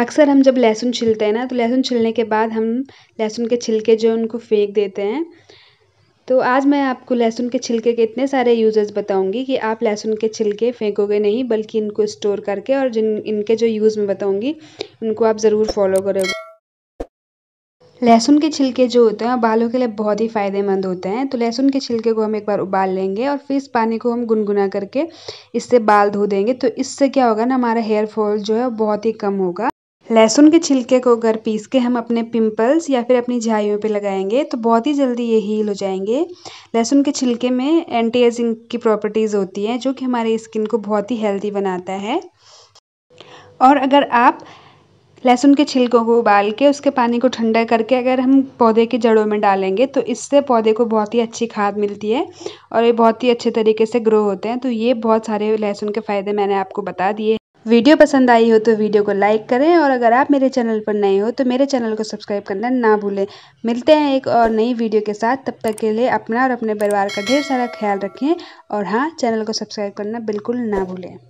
अक्सर हम जब लहसुन छिलते हैं ना तो लहसुन छिलने के बाद हम लहसुन के छिलके जो उनको फेंक देते हैं तो आज मैं आपको लहसुन के छिलके के इतने सारे यूज़ेस बताऊंगी कि आप लहसुन के छिलके फेंकोगे नहीं बल्कि इनको स्टोर करके और जिन इनके जो यूज़ में बताऊंगी उनको आप ज़रूर फॉलो करोगे लहसुन के छिलके जो होते हैं बालों के लिए बहुत ही फ़ायदेमंद होते हैं तो लहसुन के छिलके को हम एक बार उबाल लेंगे और फिर इस पानी को हम गुनगुना करके इससे बाल धो देंगे तो इससे क्या होगा ना हमारा हेयर फॉल जो है बहुत ही कम होगा लहसुन के छिलके को अगर पीस के हम अपने पिंपल्स या फिर अपनी झाइयों पे लगाएंगे तो बहुत ही जल्दी ये हील हो जाएंगे लहसुन के छिलके में एंटी एजिंग की प्रॉपर्टीज़ होती हैं जो कि हमारे स्किन को बहुत ही हेल्दी बनाता है और अगर आप लहसुन के छिलकों को उबाल के उसके पानी को ठंडा करके अगर हम पौधे के जड़ों में डालेंगे तो इससे पौधे को बहुत ही अच्छी खाद मिलती है और ये बहुत ही अच्छे तरीके से ग्रो होते हैं तो ये बहुत सारे लहसुन के फ़ायदे मैंने आपको बता दिए वीडियो पसंद आई हो तो वीडियो को लाइक करें और अगर आप मेरे चैनल पर नए हो तो मेरे चैनल को सब्सक्राइब करना ना भूलें मिलते हैं एक और नई वीडियो के साथ तब तक के लिए अपना और अपने परिवार का ढेर सारा ख्याल रखें और हाँ चैनल को सब्सक्राइब करना बिल्कुल ना भूलें